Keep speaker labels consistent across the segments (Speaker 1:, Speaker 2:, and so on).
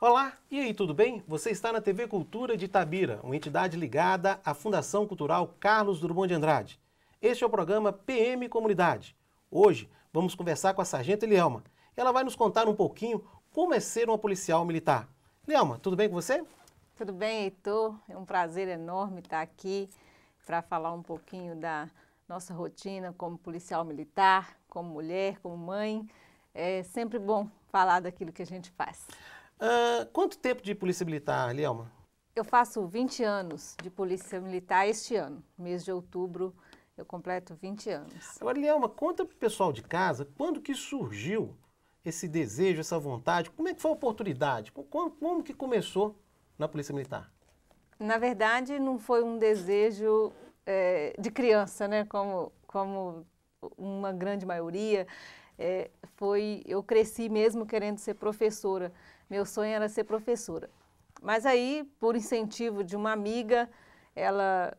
Speaker 1: Olá, e aí, tudo bem? Você está na TV Cultura de Itabira, uma entidade ligada à Fundação Cultural Carlos Drummond de Andrade. Este é o programa PM Comunidade. Hoje vamos conversar com a Sargento Elielma. Ela vai nos contar um pouquinho como é ser uma policial militar. Elielma, tudo bem com você? Tudo
Speaker 2: bem, Heitor. É um prazer enorme estar aqui para falar um pouquinho da nossa rotina como policial militar, como mulher, como mãe. É sempre bom falar daquilo que a gente faz.
Speaker 1: Uh, quanto tempo de polícia militar, Lielma?
Speaker 2: Eu faço 20 anos de polícia militar este ano, mês de outubro eu completo 20 anos.
Speaker 1: Agora, Lielma, conta para o pessoal de casa quando que surgiu esse desejo, essa vontade, como é que foi a oportunidade, como, como que começou na Polícia Militar?
Speaker 2: Na verdade, não foi um desejo é, de criança, né, como, como uma grande maioria. É, foi, eu cresci mesmo querendo ser professora. Meu sonho era ser professora. Mas aí, por incentivo de uma amiga, ela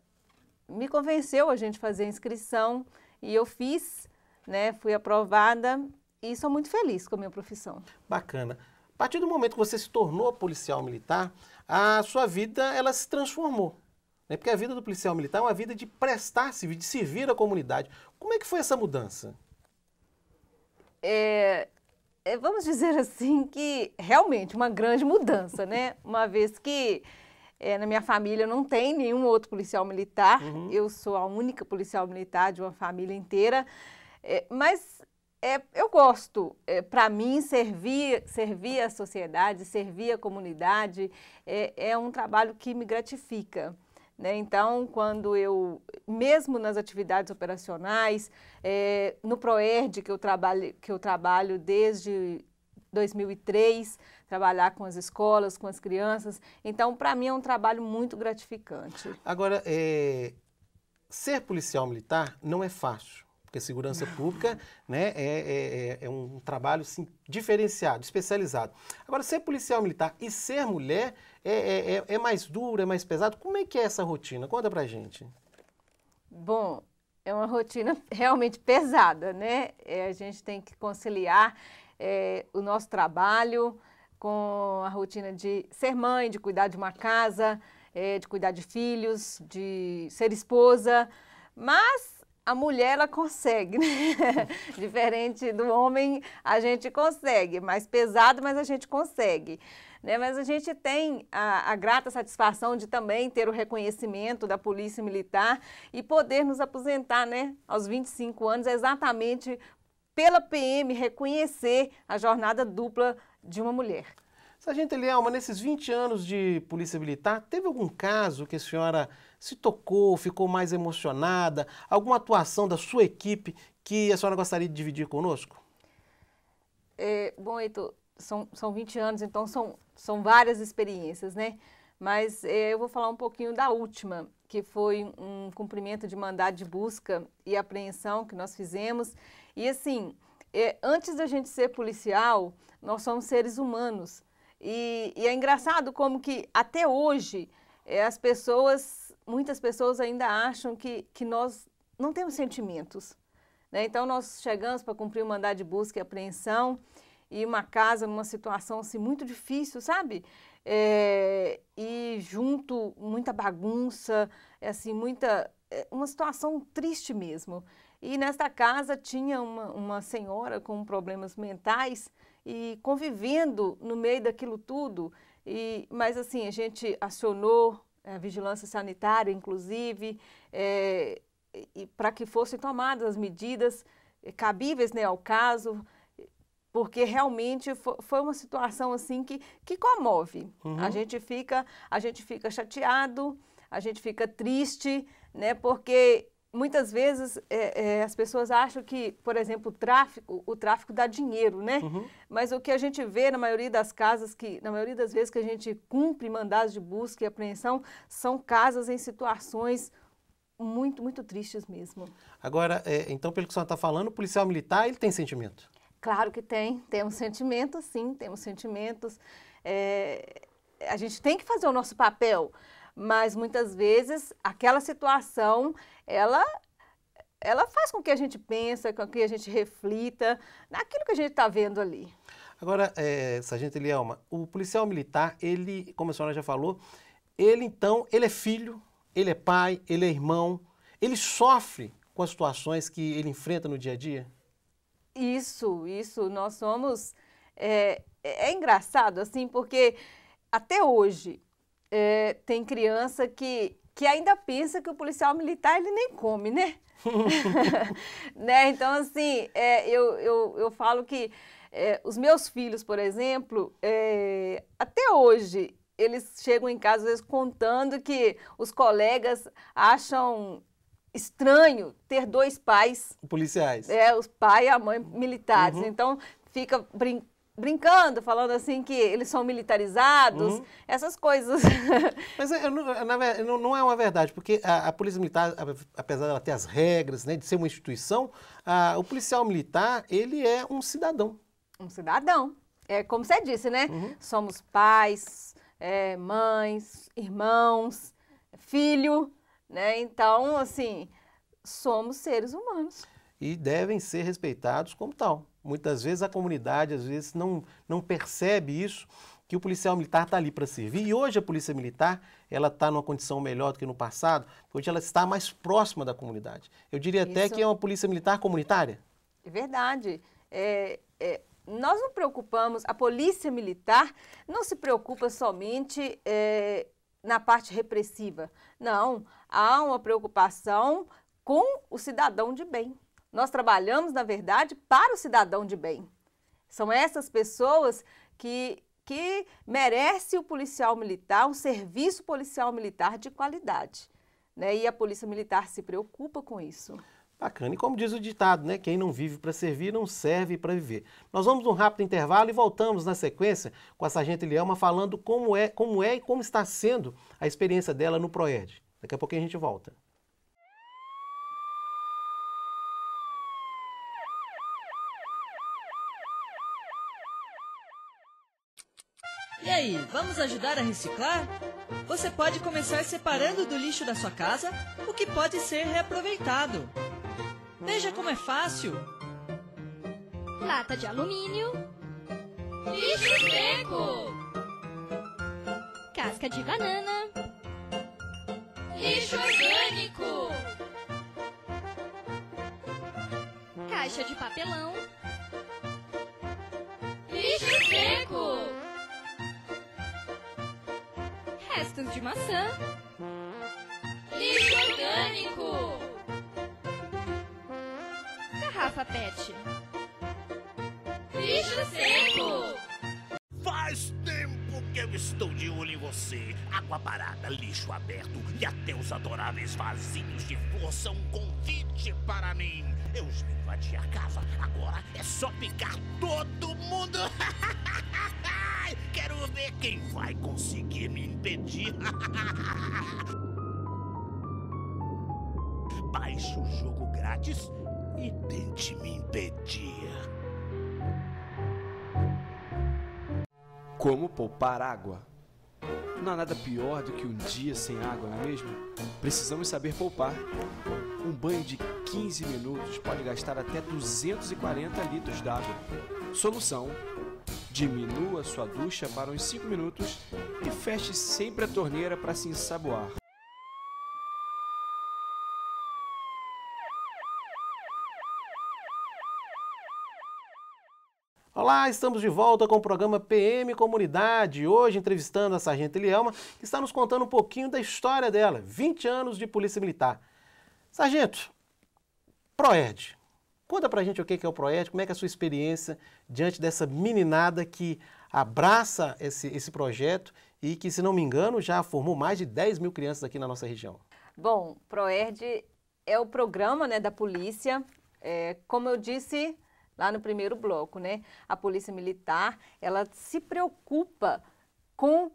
Speaker 2: me convenceu a gente fazer a inscrição e eu fiz, né? Fui aprovada e sou muito feliz com a minha profissão.
Speaker 1: Bacana. A partir do momento que você se tornou policial militar, a sua vida ela se transformou. Né? Porque a vida do policial militar é uma vida de prestar serviço, de servir a comunidade. Como é que foi essa mudança?
Speaker 2: É, é, vamos dizer assim, que realmente uma grande mudança, né? Uma vez que é, na minha família não tem nenhum outro policial militar, uhum. eu sou a única policial militar de uma família inteira, é, mas é, eu gosto. É, Para mim, servir, servir a sociedade, servir a comunidade é, é um trabalho que me gratifica. Né? Então, quando eu, mesmo nas atividades operacionais, é, no ProERD, que eu, trabalho, que eu trabalho desde 2003, trabalhar com as escolas, com as crianças. Então, para mim, é um trabalho muito gratificante.
Speaker 1: Agora, é, ser policial militar não é fácil porque segurança pública né, é, é, é, é um trabalho assim, diferenciado, especializado. Agora, ser policial militar e ser mulher é, é, é, é mais duro, é mais pesado. Como é que é essa rotina? Conta pra gente.
Speaker 2: Bom, é uma rotina realmente pesada, né? É, a gente tem que conciliar é, o nosso trabalho com a rotina de ser mãe, de cuidar de uma casa, é, de cuidar de filhos, de ser esposa, mas a mulher ela consegue, né? Diferente do homem, a gente consegue, mais pesado, mas a gente consegue. Né? Mas a gente tem a, a, grata satisfação de também ter o reconhecimento da Polícia Militar e poder nos aposentar né? aos 25 anos, exatamente pela PM reconhecer a jornada
Speaker 1: dupla de uma mulher. Sargento Elielma, nesses 20 anos de polícia militar, teve algum caso que a senhora se tocou, ficou mais emocionada? Alguma atuação da sua equipe que a senhora gostaria de dividir conosco?
Speaker 2: É, bom, Heitor, são, são 20 anos, então são, são várias experiências, né? Mas é, eu vou falar um pouquinho da última, que foi um cumprimento de mandado de busca e apreensão que nós fizemos. E assim, é, antes da gente ser policial, nós somos seres humanos. E, e é engraçado como que até hoje é, as pessoas, muitas pessoas ainda acham que, que nós não temos sentimentos. Né? Então nós chegamos para cumprir o mandado de busca e apreensão e uma casa numa situação assim muito difícil, sabe? É, e junto muita bagunça, é, assim muita é, uma situação triste mesmo. E nesta casa tinha uma, uma senhora com problemas mentais e convivendo no meio daquilo tudo. E, mas assim, a gente acionou a eh, vigilância sanitária, inclusive, é, para que fossem tomadas as medidas eh, cabíveis né, ao caso, porque realmente foi uma situação assim que, que comove. Uhum. A gente fica a gente fica chateado, a gente fica triste, né, porque muitas vezes é, é, as pessoas acham que, por exemplo, o tráfico, o tráfico dá dinheiro, né? Uhum. Mas o que a gente vê na maioria das casas, que na maioria das vezes que a gente cumpre mandados de busca e apreensão, são casas em situações muito, muito tristes mesmo.
Speaker 1: Agora, é, então, pelo que a senhora está falando, o policial militar, ele tem sentimento?
Speaker 2: Claro que tem. Temos sentimentos, sim, temos sentimentos. É, a gente tem que fazer o nosso papel, mas muitas vezes aquela situação, ela ela faz com que a gente pense, com que a gente reflita naquilo que a gente está vendo ali.
Speaker 1: Agora, é, Sargento Elielma, o policial militar, ele, como a senhora já falou, ele então, ele é filho, ele é pai, ele é irmão, ele sofre com as situações que ele enfrenta no dia a dia?
Speaker 2: Isso, isso. Nós somos. É, é engraçado, assim, porque até hoje é, tem criança que, que ainda pensa que o policial militar ele nem come, né? né? Então, assim, é, eu, eu, eu falo que é, os meus filhos, por exemplo, é, até hoje, eles chegam em casa, às vezes, contando que os colegas acham estranho ter dois pais.
Speaker 1: Policiais.
Speaker 2: É, os pai e a mãe militares. Uhum. Então, fica brincando brincando, falando assim que eles são militarizados, uhum. essas coisas.
Speaker 1: Mas eh, eu não, eu eh, não, é uma verdade, porque a, a, polícia militar, apesar dela ter as regras, né, de ser uma instituição, a, o policial militar, ele é um cidadão. Um cidadão.
Speaker 2: É como você disse, né?
Speaker 1: Uhum. Somos pais, é, mães,
Speaker 2: irmãos, filho, né? Então, assim, somos seres
Speaker 1: humanos. E devem ser respeitados como tal. Muitas vezes a comunidade, às vezes, não, não percebe isso, que o policial militar está ali para servir. E hoje a polícia militar, ela está numa condição melhor do que no passado, porque ela está mais próxima da comunidade. Eu diria isso. até que é uma polícia militar comunitária.
Speaker 2: É verdade. É, é, nós não preocupamos, a polícia militar não se preocupa somente é, na parte repressiva. Não, há uma preocupação com o cidadão de bem. Nós trabalhamos, na verdade, para o cidadão de bem. São essas pessoas que, que merece o policial militar, um serviço policial militar de qualidade. Né? E a Polícia Militar se preocupa com isso.
Speaker 1: Bacana. E como diz o ditado, né? Quem não vive para servir não serve para viver. Nós vamos num rápido intervalo e voltamos na sequência com a Sargento Elielma falando como é, como é e como está sendo a experiência dela no Proed. Daqui a pouco a gente volta.
Speaker 2: Vamos ajudar a reciclar? Você pode começar separando do lixo da sua casa o que pode ser reaproveitado. Veja como é fácil! Lata de alumínio, lixo seco, casca de banana, lixo orgânico, caixa de papelão, lixo seco restos de maçã. Lixo orgânico. Garrafa PET. Lixo seco. Faz tempo que eu estou de olho em você. Água parada, lixo aberto e até os adoráveis vasinhos de flor são um convite para mim. Eu já invadi a casa, agora é só picar todo mundo. Quero ver quem vai conseguir me impedir. Baixe o jogo grátis
Speaker 1: e tente me impedir. Como poupar água? Não há nada pior do que um dia sem água, não é mesmo? Precisamos saber poupar. Um banho de 15 minutos pode gastar até 240 litros d'água. Solução: diminua sua ducha para uns 5 minutos e feche sempre a torneira para se ensaboar. Olá, estamos de volta com o programa PM Comunidade, hoje entrevistando a Sargento Elielma, que está nos contando um pouquinho da história dela, 20 anos de Polícia Militar. Sargento, PROED, Conta pra gente o que é o Proed, como é que é a sua experiência diante dessa meninada que abraça esse, esse projeto e que, se não me engano, já formou mais de 10 mil crianças aqui na nossa região.
Speaker 2: Bom, Proerd é o programa né, da polícia, é, como eu disse lá no primeiro bloco, né? A polícia militar, ela se preocupa com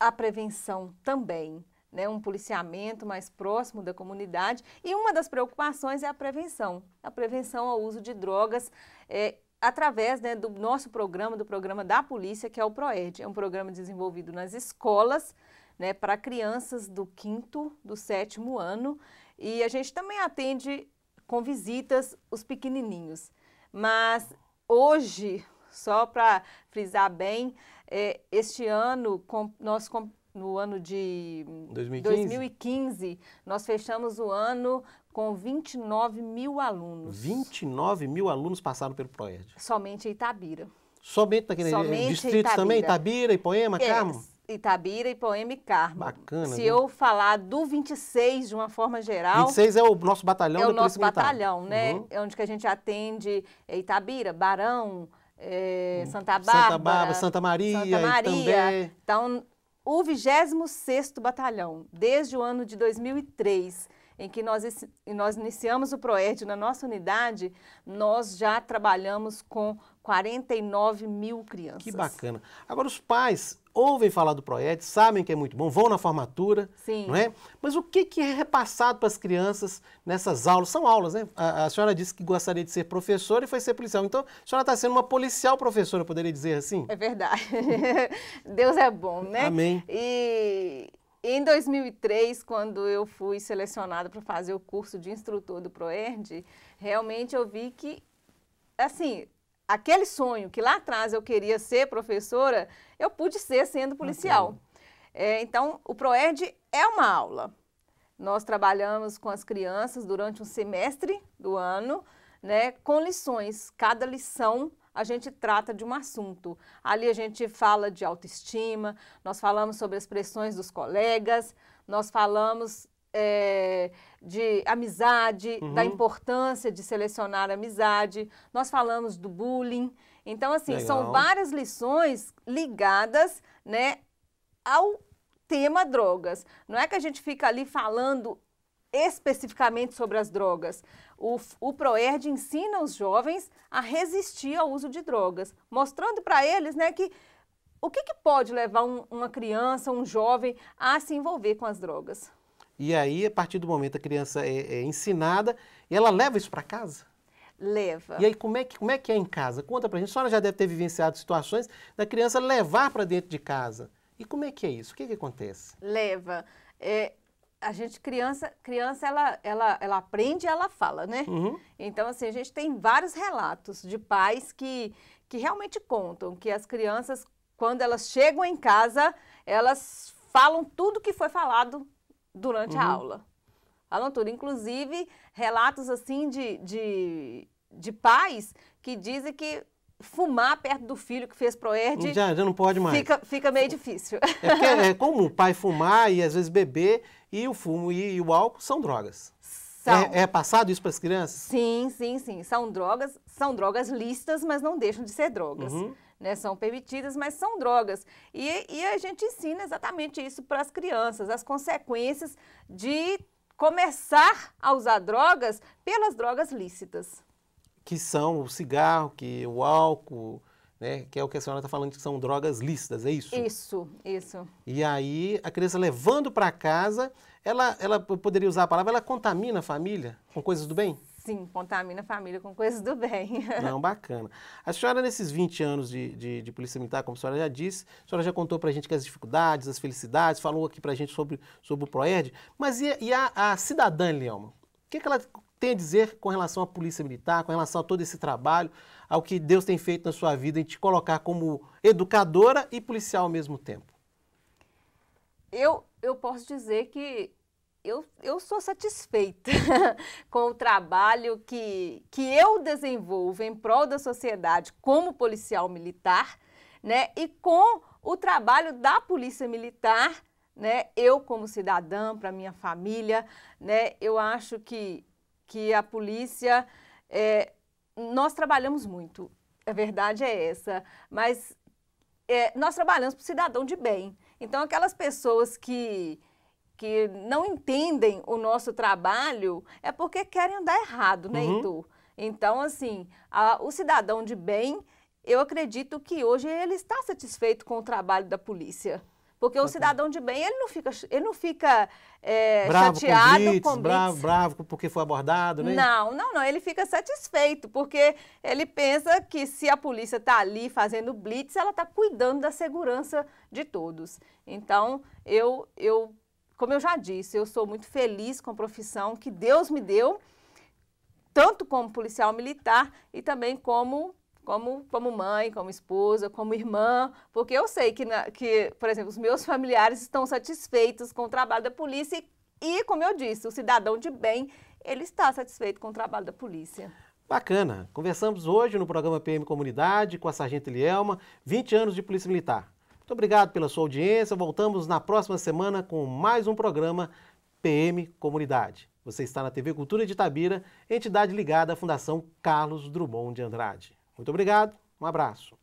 Speaker 2: a prevenção também né, um policiamento mais próximo da comunidade. E uma das preocupações é a prevenção, a prevenção ao uso de drogas é, através né, do nosso programa, do programa da polícia, que é o Proed É um programa desenvolvido nas escolas né, para crianças do quinto, do sétimo ano. E a gente também atende com visitas os pequenininhos. Mas hoje, só para frisar bem, é, este ano com, nós com, no ano de 2015. 2015, nós fechamos o ano com 29 mil alunos.
Speaker 1: 29 mil alunos passaram pelo PROED?
Speaker 2: Somente em Itabira.
Speaker 1: Somente naquele Somente distrito Itabira. também? Itabira, Ipoema, yes. Carmo?
Speaker 2: Itabira, e Poema e Carmo. Bacana. Se viu? eu falar do 26 de uma forma geral... 26
Speaker 1: é o nosso batalhão é da Polícia Militar. É o nosso batalhão,
Speaker 2: né? Uhum. É onde que a gente atende é, Itabira, Barão, é, uhum. Santa Bárbara... Santa Bárbara, Santa
Speaker 1: Maria, Santa Maria. Itambé.
Speaker 2: Então, o 26º Batalhão, desde o ano de 2003, em que nós, nós iniciamos o PROED na nossa unidade, nós já trabalhamos com 49
Speaker 1: mil crianças. Que bacana. Agora, os pais ouvem falar do PROED, sabem que é muito bom, vão na formatura, Sim. não é? Mas o que, é repassado para as crianças nessas aulas? São aulas, né? A, a senhora disse que gostaria de ser professora e foi ser policial. Então, a senhora está sendo uma policial professora, poderia dizer assim?
Speaker 2: É verdade. Deus é bom, né? Amém. E, em 2003, quando eu fui selecionada para fazer o curso de instrutor do Proerd, realmente eu vi que, assim, aquele sonho que lá atrás eu queria ser professora, eu pude ser sendo policial. É, então, o Proerd é uma aula. Nós trabalhamos com as crianças durante um semestre do ano, né, com lições. Cada lição a gente trata de um assunto. Ali a gente fala de autoestima, nós falamos sobre as pressões dos colegas, nós falamos é, de amizade, uhum. da importância de selecionar amizade, nós falamos do bullying. Então, assim, Legal. são várias lições ligadas né, ao tema drogas. Não é que a gente fica ali falando especificamente sobre as drogas. O, o PROERD ensina os jovens a resistir ao uso de drogas, mostrando para eles né, que o que, que pode levar um, uma criança, um jovem, a se envolver com as drogas.
Speaker 1: E aí, a partir do momento que a criança é, é ensinada, ela leva isso para casa?
Speaker 2: leva. E aí,
Speaker 1: como é que, como é, que é em casa? Conta para a gente. A senhora já deve ter vivenciado situações da criança levar para dentro de casa. E como é que é isso? O que, que acontece?
Speaker 2: Leva. É, a gente criança, criança ela, ela, ela aprende e ela fala, né? Uhum. Então, assim, a gente tem vários relatos de pais que, que realmente contam que as crianças, quando elas chegam em casa, elas falam tudo que foi falado durante uhum. a aula. Falam tudo. Inclusive, relatos, assim, de, de, de pais que dizem que fumar perto do filho que fez Proerd. Já,
Speaker 1: já não pode mais. Fica,
Speaker 2: fica meio difícil. É,
Speaker 1: é o pai fumar e às vezes beber, e o fumo e, e o álcool são drogas. São. É, é passado isso para as crianças?
Speaker 2: Sim, sim, sim. São drogas, são drogas lícitas, mas não deixam de ser drogas. Uhum. Né, são permitidas, mas são drogas. E, e a gente ensina exatamente isso para as crianças, as consequências de começar a usar drogas pelas drogas lícitas
Speaker 1: que são o cigarro, que o álcool, né, que é o que a senhora está falando que são drogas lícitas, é isso?
Speaker 2: Isso, isso.
Speaker 1: E aí a criança levando para casa, ela, ela poderia usar a palavra, ela contamina a família com coisas do bem?
Speaker 2: Sim, contamina a família com coisas do bem. Não,
Speaker 1: bacana. A senhora, nesses 20 anos de, de, de Polícia Militar, como a senhora já disse, a senhora já contou para a gente que as dificuldades, as felicidades, falou aqui para a gente sobre, sobre o PROERD, mas e, e a, a cidadã, Leoma? O que, que, ela tem a dizer com relação à Polícia Militar, com relação a todo esse trabalho, ao que Deus tem feito na sua vida em te colocar como educadora e policial ao mesmo tempo?
Speaker 2: Eu, eu posso dizer que eu, eu sou satisfeita com o trabalho que, que eu desenvolvo em prol da sociedade como policial militar, né? E com o trabalho da Polícia Militar, né? Eu como cidadã, para minha família, né? Eu acho que que a polícia. É, nós trabalhamos muito, a verdade é essa, mas é, nós trabalhamos para o cidadão de bem. Então, aquelas pessoas que, que não entendem o nosso trabalho é porque querem andar errado, né, uhum. Heitor? Então, assim, a, o cidadão de bem, eu acredito que hoje ele está satisfeito com o trabalho da polícia. Porque o tá cidadão de bem, ele não fica, ele não fica é, bravo chateado com, blitz, com blitz. Bravo,
Speaker 1: bravo porque foi abordado, né? Não,
Speaker 2: não, não. Ele fica satisfeito, porque ele pensa que se a polícia está ali fazendo blitz, ela está cuidando da segurança de todos. Então, eu, eu, como eu já disse, eu sou muito feliz com a profissão que Deus me deu, tanto como policial militar e também como como, como mãe, como esposa, como irmã, porque eu sei que, na, que, por exemplo, os meus familiares estão satisfeitos com o trabalho da polícia e, como eu disse, o cidadão de bem, ele está satisfeito com o trabalho da polícia.
Speaker 1: Bacana. Conversamos hoje no programa PM Comunidade com a Sargento Elielma, 20 anos de Polícia Militar. Muito obrigado pela sua audiência. Voltamos na próxima semana com mais um programa PM Comunidade. Você está na TV Cultura de Itabira, entidade ligada à Fundação Carlos Drummond de Andrade. Muito obrigado, um abraço.